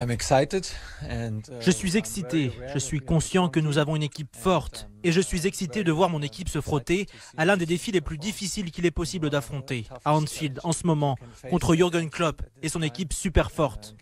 Uh, je suis excité, je suis conscient que nous avons une équipe forte um, et je suis excité de voir mon équipe se frotter à l'un des défis les plus difficiles qu'il est possible d'affronter, à Anfield en ce moment, contre Jürgen Klopp et son équipe uh, super forte.